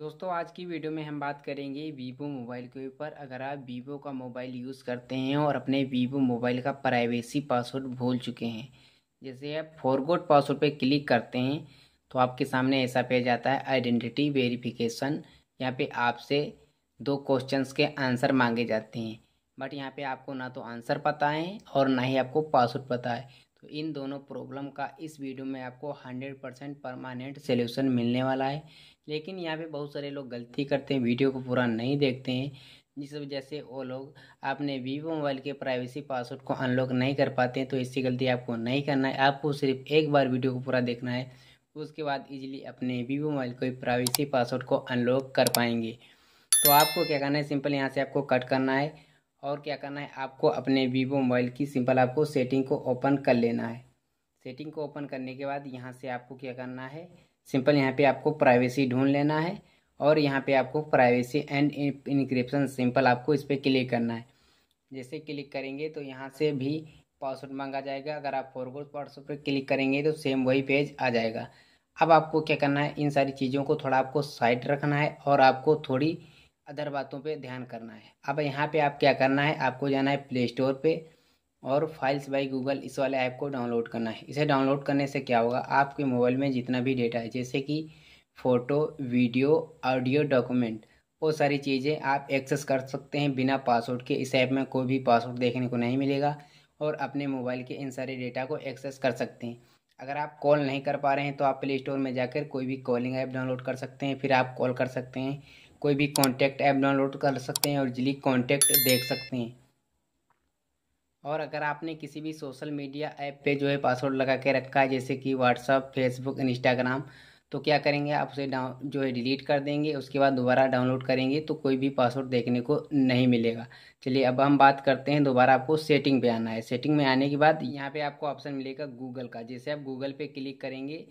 दोस्तों आज की वीडियो में हम बात करेंगे वीवो मोबाइल के ऊपर अगर आप वीवो का मोबाइल यूज़ करते हैं और अपने वीवो मोबाइल का प्राइवेसी पासवर्ड भूल चुके हैं जैसे आप फॉरगोड पासवर्ड पर क्लिक करते हैं तो आपके सामने ऐसा पेज आता है आइडेंटिटी वेरिफिकेशन यहाँ पे आपसे दो क्वेश्चंस के आंसर मांगे जाते हैं बट यहाँ पे आपको ना तो आंसर पता है और ना ही आपको पासवर्ड पता है तो इन दोनों प्रॉब्लम का इस वीडियो में आपको 100 परसेंट परमानेंट सोल्यूशन मिलने वाला है लेकिन यहाँ पे बहुत सारे लोग गलती करते हैं वीडियो को पूरा नहीं देखते हैं जिस वजह से वो लोग अपने वीवो मोबाइल के प्राइवेसी पासवर्ड को अनलॉक नहीं कर पाते हैं तो इसकी गलती आपको नहीं करना है आपको सिर्फ एक बार वीडियो को पूरा देखना है उसके बाद इजीली अपने वीवो मोबाइल को प्राइवेसी पासवर्ड को अनलॉक कर पाएंगे तो आपको क्या करना है सिंपल यहाँ से आपको कट करना है और क्या करना है आपको अपने वीवो मोबाइल की सिंपल आपको सेटिंग को ओपन कर लेना है सेटिंग को ओपन करने के बाद यहाँ से आपको क्या करना है सिंपल यहाँ पे आपको प्राइवेसी ढूंढ लेना है और यहाँ पे आपको प्राइवेसी एंड इनक्रिप्शन सिंपल आपको इस पर क्लिक करना है जैसे क्लिक करेंगे तो यहाँ से भी पासवर्ड मांगा जाएगा अगर आप फॉरवर्ड पासवर्ड पर क्लिक करेंगे तो सेम वही पेज आ जाएगा अब आपको क्या करना है इन सारी चीज़ों को थोड़ा आपको साइड रखना है और आपको थोड़ी अदर बातों पे ध्यान करना है अब यहाँ पे आप क्या करना है आपको जाना है प्ले स्टोर पे और फाइल्स बाई गूगल इस वाले ऐप को डाउनलोड करना है इसे डाउनलोड करने से क्या होगा आपके मोबाइल में जितना भी डेटा है जैसे कि फ़ोटो वीडियो ऑडियो डॉक्यूमेंट वो सारी चीज़ें आप एक्सेस कर सकते हैं बिना पासवर्ड के इस ऐप में कोई भी पासवर्ड देखने को नहीं मिलेगा और अपने मोबाइल के इन सारे डेटा को एक्सेस कर सकते हैं अगर आप कॉल नहीं कर पा रहे हैं तो आप प्ले स्टोर में जाकर कोई भी कॉलिंग ऐप डाउनलोड कर सकते हैं फिर आप कॉल कर सकते हैं कोई भी कॉन्टैक्ट ऐप डाउनलोड कर सकते हैं और इजली कॉन्टैक्ट देख सकते हैं और अगर आपने किसी भी सोशल मीडिया ऐप पे जो है पासवर्ड लगा के रखा है जैसे कि व्हाट्सअप फेसबुक इंस्टाग्राम तो क्या करेंगे आप उसे डाउन जो है डिलीट कर देंगे उसके बाद दोबारा डाउनलोड करेंगे तो कोई भी पासवर्ड देखने को नहीं मिलेगा चलिए अब हम बात करते हैं दोबारा आपको सेटिंग पे आना है सेटिंग में आने के बाद यहाँ पे आपको ऑप्शन मिलेगा गूगल का जैसे आप गूगल पे क्लिक करेंगे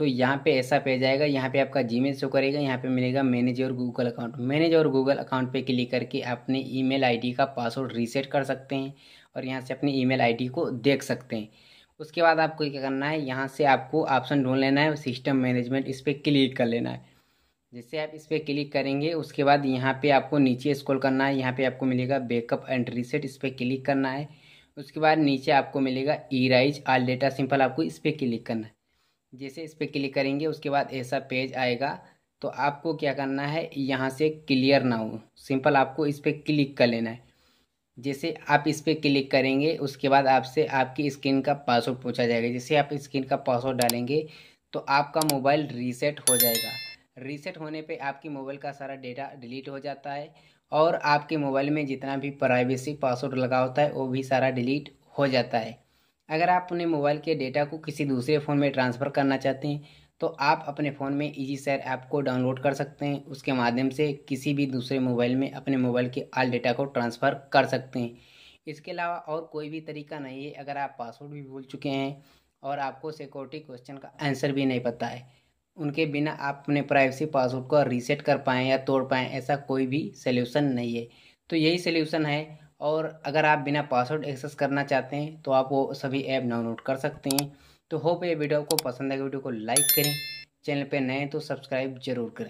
तो यहाँ पे ऐसा पेज आएगा यहाँ पे आपका मेल शो करेगा यहाँ पे मिलेगा मैनेज और गूगल अकाउंट मैनेज और गूगल अकाउंट पे क्लिक करके अपने ईमेल आईडी का पासवर्ड रीसेट कर सकते हैं और यहाँ से अपनी ईमेल आईडी को देख सकते हैं उसके बाद आपको क्या करना है यहाँ से आपको ऑप्शन ढूंढ लेना है सिस्टम मैनेजमेंट इस पर क्लिक कर लेना है जैसे आप इस पर क्लिक करेंगे उसके बाद यहाँ पर आपको नीचे स्कॉल करना है यहाँ पर आपको मिलेगा बैकअप एंड रीसेट इस पर क्लिक करना है उसके बाद नीचे आपको मिलेगा erase all data simple आपको इस पर क्लिक करना है जैसे इस पर क्लिक करेंगे उसके बाद ऐसा पेज आएगा तो आपको क्या करना है यहाँ से क्लियर ना हो सिंपल आपको इस पर क्लिक कर लेना है जैसे आप इस पर क्लिक करेंगे उसके बाद आपसे आपकी स्क्रीन का पासवर्ड पूछा जाएगा जैसे आप स्क्रीन का पासवर्ड डालेंगे तो आपका मोबाइल रीसेट हो जाएगा रीसेट होने पे आपकी मोबाइल का सारा डेटा डिलीट हो जाता है और आपके मोबाइल में जितना भी प्राइवेसी पासवर्ड लगा होता है वो भी सारा डिलीट हो जाता है अगर आप अपने मोबाइल के डेटा को किसी दूसरे फ़ोन में ट्रांसफ़र करना चाहते हैं तो आप अपने फ़ोन में ईजी सैर ऐप को डाउनलोड कर सकते हैं उसके माध्यम से किसी भी दूसरे मोबाइल में अपने मोबाइल के आल डेटा को ट्रांसफ़र कर सकते हैं इसके अलावा और कोई भी तरीका नहीं है अगर आप पासवर्ड भी भूल चुके हैं और आपको सिक्योरिटी क्वेश्चन का आंसर भी नहीं पता है उनके बिना आप अपने प्राइवेसी पासवर्ड को रीसेट कर पाएँ या तोड़ पाएँ ऐसा कोई भी सल्यूसन नहीं है तो यही सल्यूसन है और अगर आप बिना पासवर्ड एक्सेस करना चाहते हैं तो आप वो सभी ऐप डाउनलोड कर सकते हैं तो होप ये वीडियो आपको पसंद आएगा वीडियो को लाइक करें चैनल पर नए तो सब्सक्राइब जरूर करें